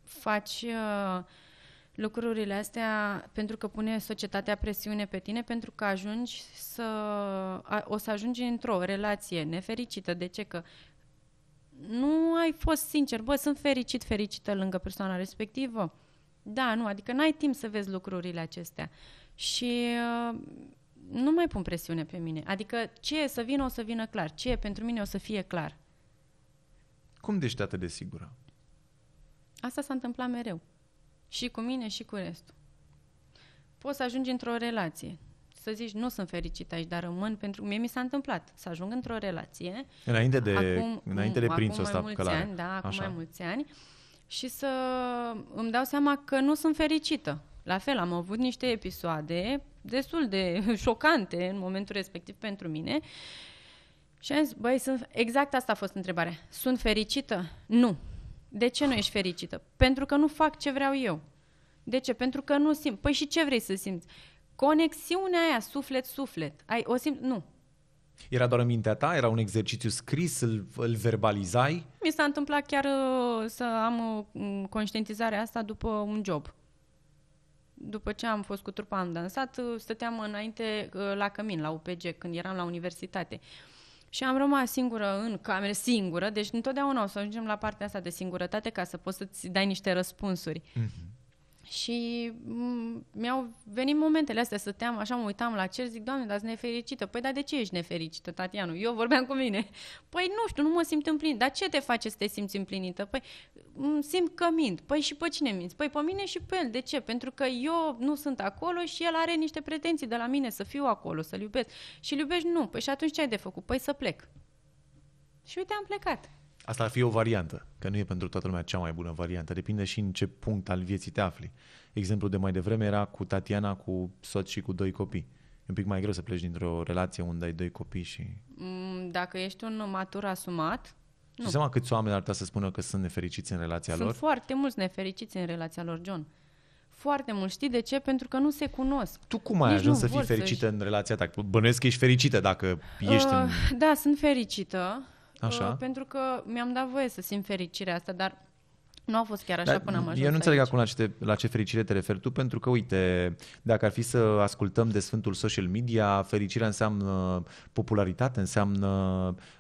faci uh, lucrurile astea pentru că pune societatea presiune pe tine, pentru că ajungi să o să ajungi într-o relație nefericită. De ce? Că nu ai fost sincer. Bă, sunt fericit, fericită lângă persoana respectivă. Da, nu, adică n-ai timp să vezi lucrurile acestea. Și uh, nu mai pun presiune pe mine. Adică ce e să vină, o să vină clar. Ce e pentru mine, o să fie clar. Cum deci atât de sigură? Asta s-a întâmplat mereu. Și cu mine și cu restul. Poți să ajungi într-o relație. Să zici, nu sunt fericit aici, dar rămân pentru... Mie mi s-a întâmplat să ajung într-o relație. Înainte de, acum, înainte de prințul ăsta mai mulți Ani, da, acum Așa. mai mulți ani. Și să îmi dau seama că nu sunt fericită. La fel, am avut niște episoade destul de șocante în momentul respectiv pentru mine. Și am zis, băi, sunt, exact asta a fost întrebarea. Sunt fericită? Nu. De ce nu ești fericită? Pentru că nu fac ce vreau eu. De ce? Pentru că nu simt. Păi și ce vrei să simți? Conexiunea aia, suflet-suflet. Ai, o simt? Nu. Era doar în mintea ta? Era un exercițiu scris? Îl, îl verbalizai? Mi s-a întâmplat chiar uh, să am uh, conștientizarea asta după un job. După ce am fost cu trupa, am dansat, uh, stăteam înainte la cămin, la UPG, când eram la universitate. Uh, și am rămas singură în cameră, singură, deci întotdeauna o să ajungem la partea asta de singurătate ca să poți să-ți dai niște răspunsuri. Mm-hmm. Și mm, mi-au venit momentele astea, stăteam așa, mă uitam la cer, zic, Doamne, dar nefericită. Păi, dar de ce ești nefericită, Tatianu? Eu vorbeam cu mine. Păi, nu știu, nu mă simt împlinită. Dar ce te face să te simți împlinită? Păi, simt că mint. Păi și pe cine minți? Păi pe mine și pe el. De ce? Pentru că eu nu sunt acolo și el are niște pretenții de la mine să fiu acolo, să-l iubesc. Și iubești? Nu. Păi și atunci ce ai de făcut? Păi să plec. Și uite, am plecat. Asta ar fi o variantă, că nu e pentru toată lumea cea mai bună variantă. Depinde și în ce punct al vieții te afli. Exemplul de mai devreme era cu Tatiana, cu soț și cu doi copii. E un pic mai greu să pleci dintr-o relație unde ai doi copii și... Mm, dacă ești un matur asumat, nu. Și seama câți oameni ar putea să spună că sunt nefericiți în relația sunt lor? Sunt foarte mulți nefericiți în relația lor, John. Foarte mult. Știi de ce? Pentru că nu se cunosc. Tu cum ai Nici ajuns să fii fericită să-și... în relația ta? Bănuiesc că ești fericită dacă ești uh, în... Da, sunt fericită. Așa. Uh, pentru că mi-am dat voie să simt fericirea asta, dar nu a fost chiar așa Dar până am ajuns Eu nu înțeleg aici. acum la ce, te, la ce fericire te referi tu, pentru că, uite, dacă ar fi să ascultăm de Sfântul Social Media, fericirea înseamnă popularitate, înseamnă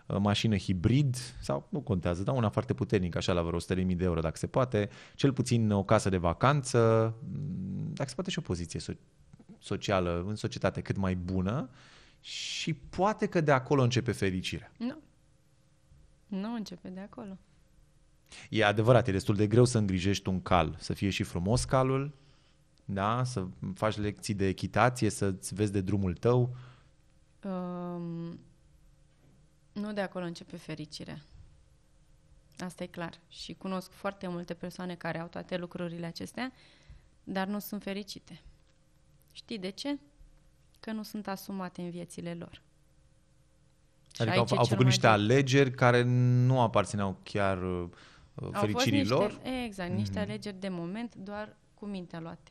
uh, mașină hibrid, sau nu contează, dar una foarte puternică, așa la vreo 100.000 de euro, dacă se poate, cel puțin o casă de vacanță, mm, dacă se poate și o poziție so- socială în societate cât mai bună și poate că de acolo începe fericirea. Nu, da. Nu, începe de acolo. E adevărat, e destul de greu să îngrijești un cal, să fie și frumos calul, da? să faci lecții de echitație, să-ți vezi de drumul tău. Um, nu de acolo începe fericirea. Asta e clar. Și cunosc foarte multe persoane care au toate lucrurile acestea, dar nu sunt fericite. Știi de ce? Că nu sunt asumate în viețile lor. Adică au, au făcut niște alegeri care nu aparțineau chiar uh, fericirii niște, lor. Exact, niște mm-hmm. alegeri de moment, doar cu mintea luate.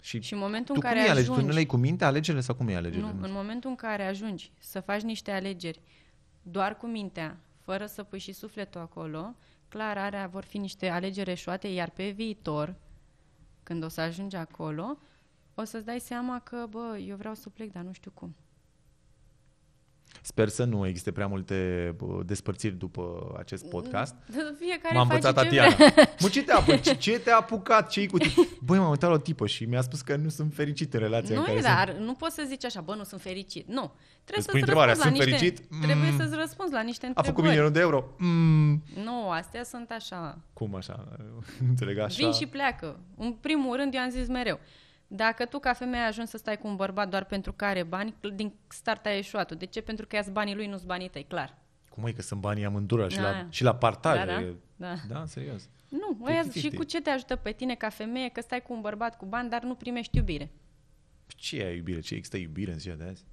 Și, și în momentul tu în care cum Ajungi, tu nu le cu mintea alegerile sau cum e alegerile? Nu, în momentul în care ajungi să faci niște alegeri doar cu mintea, fără să pui și sufletul acolo, clar are, vor fi niște alegeri eșuate, iar pe viitor, când o să ajungi acolo, o să-ți dai seama că, bă, eu vreau să plec, dar nu știu cum. Sper să nu existe prea multe despărțiri după acest podcast. Fiecare M-a învățat Tatiana. Mă, ce te a Ce, ce te-a apucat? Ce-i cu tine? Băi, m-am uitat la o tipă și mi-a spus că nu sunt fericit în relația nu în care dar sunt. nu poți să zici așa, bă, nu sunt fericit. Nu. Trebuie să-ți răspunzi sunt niște, fericit? Trebuie mm. să-ți răspunzi la niște întrebări. A făcut milionul de euro? Mm. Nu, astea sunt așa. Cum așa? Înțeleg așa? Vin și pleacă. În primul rând, eu am zis mereu dacă tu ca femeie ai ajuns să stai cu un bărbat doar pentru că are bani, din start ai ieșuat De ce? Pentru că ia banii lui, nu-s banii tăi, clar. Cum e că sunt banii amândură și, da. la, și la partaj? Da, da. da. da serios. Nu, aia și cu ce te ajută pe tine ca femeie că stai cu un bărbat cu bani, dar nu primești iubire? Păi ce e iubire? Ce există iubire în ziua de azi?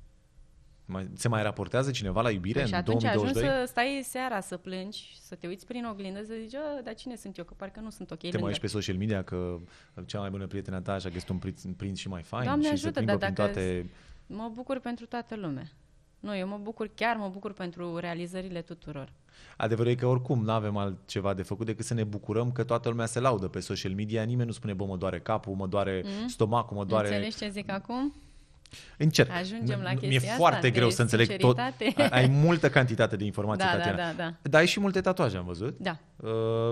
Mai, se mai raportează cineva la iubire păi în și atunci ajungi să stai seara să plângi, să te uiți prin oglindă, să zici, ă, dar cine sunt eu, că parcă nu sunt ok Te mai ești pe social media că cea mai bună prietena ta așa că este un prinț și mai fain Doamne și ajută, se dar dacă toate... Mă bucur pentru toată lumea. Nu, eu mă bucur, chiar mă bucur pentru realizările tuturor. Adevărul e că oricum nu avem altceva de făcut decât să ne bucurăm că toată lumea se laudă pe social media, nimeni nu spune, bă, mă doare capul, mă doare mm? stomacul, mă doare... Înțelegi ce zic acum? Încerc. Ajungem la chestia Mi-e asta, foarte greu să înțeleg tot. Ai multă cantitate de informații, da, da Tatiana. Da, da, da. Dar ai și multe tatuaje, am văzut. Da. Uh,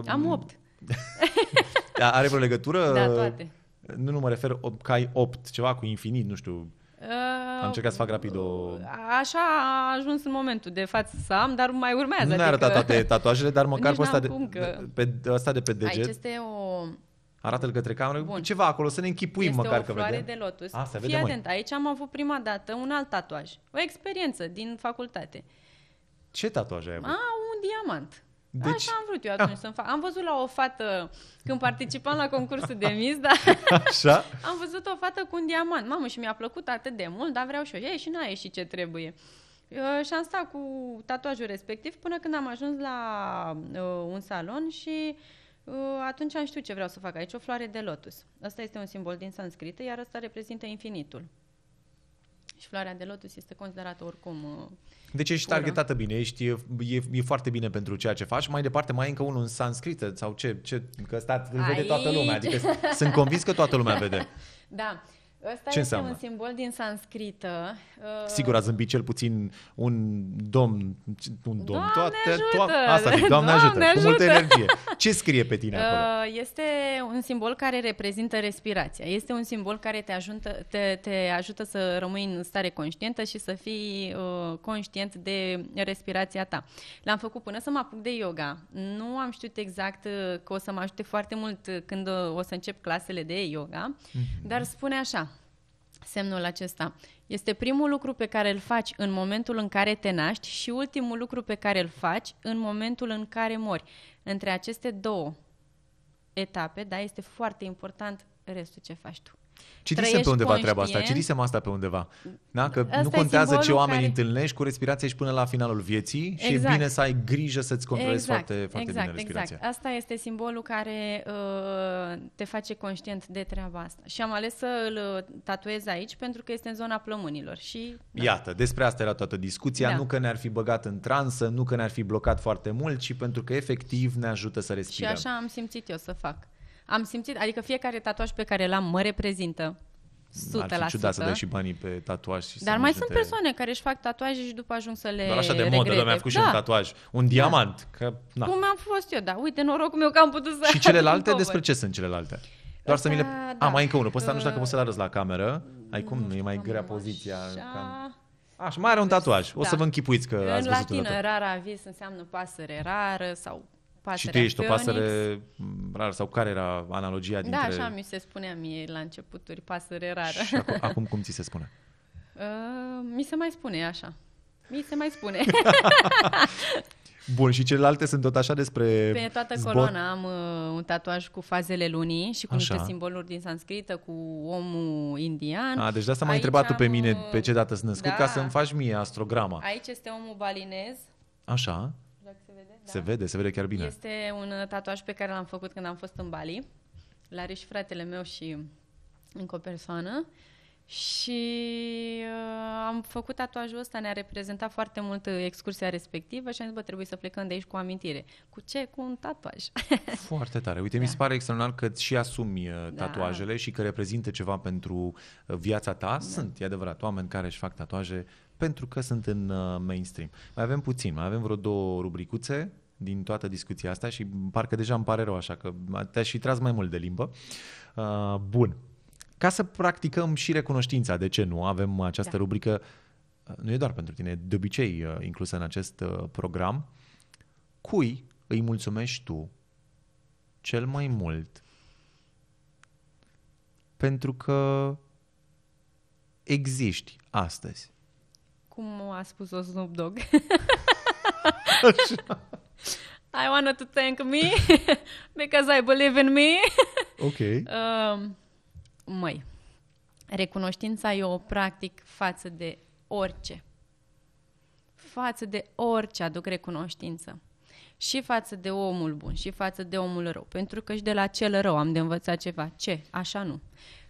am opt. Da, are vreo legătură? Da, toate. Nu, nu mă refer că ai opt, ceva cu infinit, nu știu. Uh, am încercat să fac rapid o... Așa a ajuns în momentul de față să am, dar mai urmează. Nu adică... arătat toate tatuajele, dar măcar pe ăsta, de, că... pe de pe deget. Aici este o arată-l către cameră, Bun. ceva acolo, să ne închipuim este măcar o că floare vedem. de lotus. Asta, Fii vedem, atent, aici am avut prima dată un alt tatuaj, o experiență din facultate. Ce tatuaj ai avut? A, un diamant. Deci... Așa am vrut eu atunci să-mi fac. Am văzut la o fată, când participam la concursul de mis, da? Așa? am văzut o fată cu un diamant. Mamă, și mi-a plăcut atât de mult, dar vreau și eu. Ei, și n-a ieșit ce trebuie. Uh, și am stat cu tatuajul respectiv până când am ajuns la uh, un salon și uh, Uh, atunci am știu ce vreau să fac aici, o floare de lotus. Asta este un simbol din sanscrită, iar asta reprezintă infinitul. Și floarea de lotus este considerată oricum uh, Deci ești pură. targetată bine, ești, e, e, e foarte bine pentru ceea ce faci. Mai departe mai e încă unul în sanscrită sau ce, ce că stat, îl vede toată lumea. Adică sunt convins că toată lumea vede. Da, Ăsta Ce este înseamnă? un simbol din sanscrită. Uh, Sigur a zâmbit cel puțin un domn, un domn, doamne toate, ajută! asta zic, doamne, doamne ajută, ajută, cu multă energie. Ce scrie pe tine acolo? Uh, este un simbol care reprezintă respirația. Este un simbol care te ajută, te, te ajută să rămâi în stare conștientă și să fii uh, conștient de respirația ta. L-am făcut până să mă apuc de yoga. Nu am știut exact uh, că o să mă ajute foarte mult când o să încep clasele de yoga, mm-hmm. dar spune așa, semnul acesta. Este primul lucru pe care îl faci în momentul în care te naști și ultimul lucru pe care îl faci în momentul în care mori. Între aceste două etape, da, este foarte important restul ce faci tu. Citisem pe undeva conștient. treaba asta, citisem asta pe undeva. Da? Că asta nu contează ce oameni care... întâlnești, cu respirație ești până la finalul vieții exact. și e exact. bine să ai grijă să-ți controlezi exact. foarte, foarte exact. bine exact. respirația. Exact, asta este simbolul care uh, te face conștient de treaba asta. Și am ales să îl uh, tatuez aici pentru că este în zona plămânilor. Și, da. Iată, despre asta era toată discuția, da. nu că ne-ar fi băgat în transă, nu că ne-ar fi blocat foarte mult, ci pentru că efectiv ne ajută să respirăm. Și așa am simțit eu să fac. Am simțit, adică fiecare tatuaj pe care l-am mă reprezintă. 100%. Ar fi ciudat să dai și banii pe tatuaj. Și Dar mai sunt te... persoane care își fac tatuaje și după ajung să le Dar așa de modă, regrete. mi a făcut da. și un da. tatuaj. Un da. diamant. Că, na. Cum am fost eu, da. Uite, norocul meu că am putut să... Și celelalte, despre ce sunt celelalte? Doar să mi le... Da, a, mai încă unul. Poți uh... nu știu dacă poți să-l arăți la cameră. Ai cum? Nu, e mai grea poziția. Așa... Așa, mai are un tatuaj. O da. să vă închipuiți că în ați văzut latină, rara vis înseamnă pasăre rară sau pasăre. Și tu ești Phoenix. o pasăre rară, sau care era analogia da, dintre... Da, așa mi se spunea mie la începuturi, pasăre rară. Și acum, acum cum ți se spune? Uh, mi se mai spune așa. Mi se mai spune. Bun, și celelalte sunt tot așa despre... Pe toată zbor... coloana am uh, un tatuaj cu fazele lunii și cu așa. niște simboluri din sanscrită, cu omul indian. A, deci de asta m-ai întrebat tu pe mine uh, pe ce dată sunt născut, da. ca să-mi faci mie astrograma. Aici este omul balinez. Așa da. Se vede, se vede chiar bine. Este un tatuaj pe care l-am făcut când am fost în Bali. L-are și fratele meu și încă o persoană. Uh, și uh, am făcut tatuajul ăsta, ne-a reprezentat foarte mult uh, excursia respectivă și am zis, bă, trebuie să plecăm de aici cu amintire. Cu ce? Cu un tatuaj. Foarte tare. Uite, da. mi se da. pare extraordinar că și asumi uh, da. tatuajele da. și că reprezintă ceva pentru uh, viața ta. Da. Sunt, e adevărat, oameni care își fac tatuaje pentru că sunt în mainstream. Mai avem puțin, mai avem vreo două rubricuțe din toată discuția asta și parcă deja îmi pare rău așa că te-aș fi tras mai mult de limbă. Uh, bun, ca să practicăm și recunoștința, de ce nu? Avem această da. rubrică, uh, nu e doar pentru tine, de obicei uh, inclusă în acest uh, program. Cui îi mulțumești tu cel mai mult pentru că existi astăzi? Cum a spus-o Snoop Dogg. Așa. I wanted to thank me because I believe in me. Ok. Um, măi, recunoștința eu o practic față de orice. Față de orice aduc recunoștință. Și față de omul bun, și față de omul rău. Pentru că și de la cel rău am de învățat ceva. Ce? Așa nu.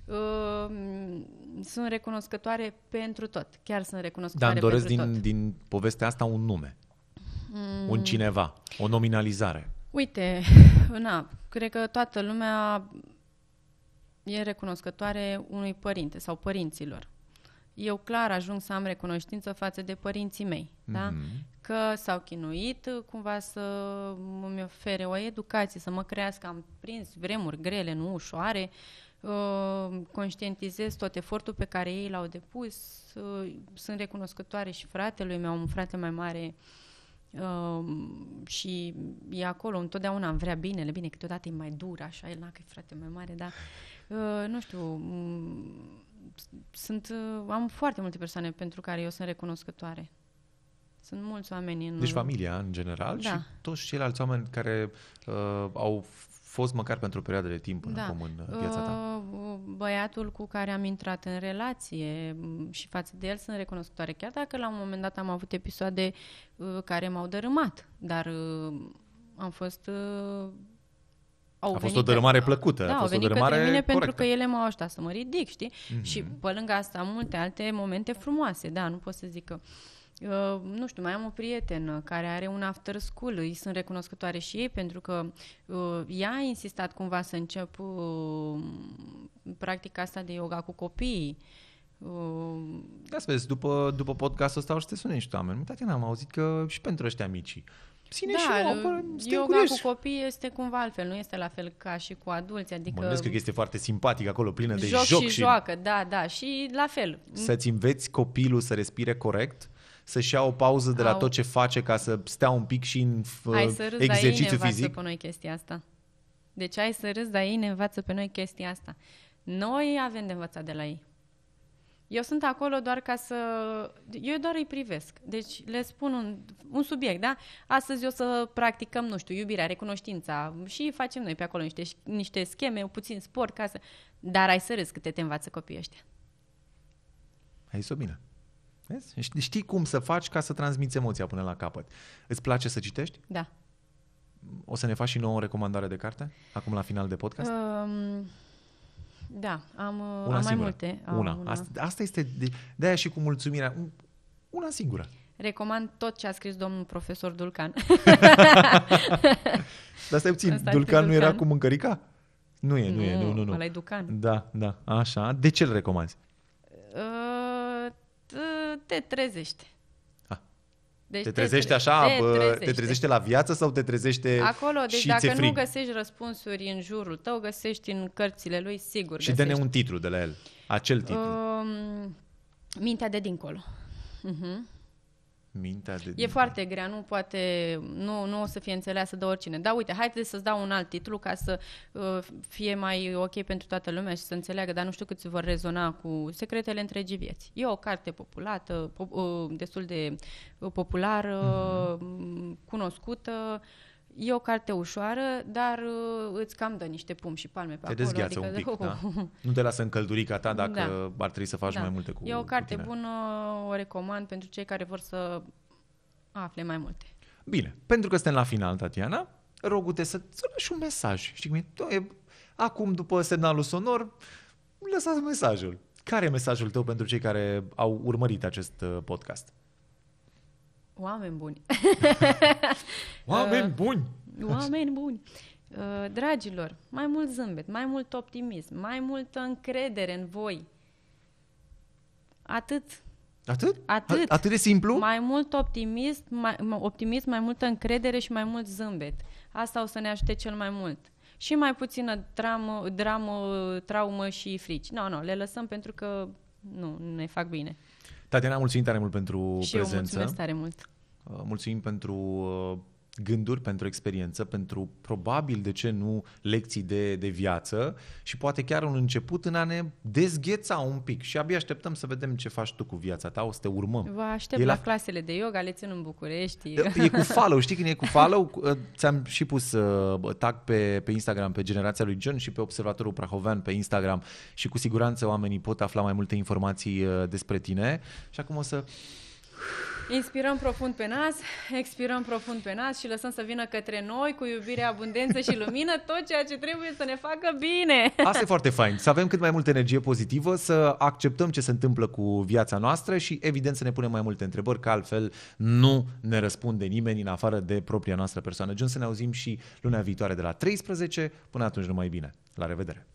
Uh, sunt recunoscătoare pentru tot. Chiar sunt recunoscătoare Dar îmi doresc din, din povestea asta un nume. Mm. Un cineva. O nominalizare. Uite, na, cred că toată lumea e recunoscătoare unui părinte sau părinților. Eu clar ajung să am recunoștință față de părinții mei, mm-hmm. da? Mhm. Că s-au chinuit cumva să îmi ofere o educație, să mă crească. Am prins vremuri grele, nu ușoare, Uh, conștientizez tot efortul pe care ei l-au depus. Uh, sunt recunoscătoare și fratelui meu, am un frate mai mare Uh, și e acolo, întotdeauna îmi vrea binele, bine, câteodată e mai dur, așa, el că e frate mai mare, dar, uh, nu știu, mm, sunt, uh, am foarte multe persoane pentru care eu sunt recunoscătoare. Sunt mulți oameni în... Deci familia în general da. și toți ceilalți oameni care uh, au fost măcar pentru o perioadă de timp până da. acum în viața ta? Uh, uh, băiatul cu care am intrat în relație mm, și față de el sunt recunoscătoare, chiar dacă la un moment dat am avut episoade uh, care m-au dărâmat, dar am fost... Au a fost o dărâmare plăcută. Da, a fost au venit o către mine corectă. pentru că ele m-au ajutat să mă ridic, știi? Mm-hmm. Și mhm. pe lângă asta multe alte momente frumoase, da, nu pot să zic că... Uh, Uh, nu știu, mai am o prietenă care are un after school, îi sunt recunoscătoare și ei pentru că uh, ea a insistat cumva să încep uh, um, practica asta de yoga cu copiii. Uh, da, să vezi, după, după podcastul ăsta o să te sune niște oameni. Uite, am auzit că și pentru ăștia micii. da, și eu, apără, yoga curioși. cu copii este cumva altfel, nu este la fel ca și cu adulți. Adică mă că este foarte simpatic acolo, plină de joc, joc și, și joacă, da, da, și la fel. Să-ți înveți copilul să respire corect, să-și ia o pauză de la Au. tot ce face ca să stea un pic și în exercițiu fizic. hai uh, să râzi, dar ei învață pe noi chestia asta. Deci hai să râzi, dar ei ne învață pe noi chestia asta. Noi avem de învățat de la ei. Eu sunt acolo doar ca să... Eu doar îi privesc. Deci le spun un, un subiect, da? Astăzi o să practicăm, nu știu, iubirea, recunoștința și facem noi pe acolo niște, niște scheme, puțin sport, ca să... Dar ai să râzi câte te învață copiii ăștia. Ai să bine. Vezi? Știi cum să faci ca să transmiți emoția până la capăt. Îți place să citești? Da. O să ne faci și nouă o recomandare de carte? Acum la final de podcast? Um, da, am, uh, una am singură. mai multe. Am una. una. Asta, asta este, de, de-aia și cu mulțumirea. Una singură. Recomand tot ce a scris domnul profesor Dulcan. Dar stai puțin, Dulcan, Dulcan nu era cu mâncărica? Nu e, nu, nu e, nu, nu, nu. Ăla Dulcan. Da, da, așa. De ce îl recomanzi? te trezește. Ah. Deci te trezește așa, te trezește. te trezește la viață sau te trezește Acolo, deci și dacă nu găsești răspunsuri în jurul tău, găsești în cărțile lui, sigur Și găsești. dă-ne un titlu de la el, acel titlu. Uh, Mintea de dincolo. Uh-huh mintea de... E foarte grea, nu poate, nu, nu o să fie înțeleasă de oricine. Dar uite, haide să-ți dau un alt titlu ca să uh, fie mai ok pentru toată lumea și să înțeleagă, dar nu știu câți vor rezona cu Secretele întregii vieți. E o carte populată, po- uh, destul de populară, uh-huh. cunoscută, uh, E o carte ușoară, dar uh, îți cam dă niște pum și palme pe te acolo. Te dezgheață adică, un pic, da. oh. da? Nu te lasă încăldurica ta dacă da. ar trebui să faci da. mai multe cu E o carte tine. bună, o recomand pentru cei care vor să afle mai multe. Bine, pentru că suntem la final, Tatiana, rogu-te să lași un mesaj. Știi cum e? Acum, după semnalul sonor, lăsați mesajul. Care e mesajul tău pentru cei care au urmărit acest uh, podcast? Oameni buni! Oameni uh, buni! Oameni buni! Uh, dragilor, mai mult zâmbet, mai mult optimism, mai multă încredere în voi. Atât. Atât? Atât. Atât de simplu? Mai mult optimism, mai, optimism, mai multă încredere și mai mult zâmbet. Asta o să ne ajute cel mai mult. Și mai puțină dramă, dramă traumă și frici. Nu, no, nu, no, le lăsăm pentru că nu, nu ne fac bine. Tatiana, mulțumim tare mult pentru și prezență. Și mulțumesc tare mult. Uh, mulțumim pentru gânduri, pentru experiență, pentru probabil, de ce nu, lecții de, de viață și poate chiar un început în a ne dezgheța un pic și abia așteptăm să vedem ce faci tu cu viața ta, o să te urmăm. Vă aștept e la, la clasele de yoga, le țin în București. E cu follow, știi când e cu follow? Ă, ți-am și pus uh, tag pe, pe Instagram pe generația lui John și pe Observatorul Prahovean pe Instagram și cu siguranță oamenii pot afla mai multe informații uh, despre tine și acum o să... Inspirăm profund pe nas, expirăm profund pe nas și lăsăm să vină către noi cu iubire, abundență și lumină tot ceea ce trebuie să ne facă bine. Asta e foarte fain, să avem cât mai multă energie pozitivă, să acceptăm ce se întâmplă cu viața noastră și evident să ne punem mai multe întrebări, că altfel nu ne răspunde nimeni în afară de propria noastră persoană. John, să ne auzim și luna viitoare de la 13, până atunci numai bine. La revedere!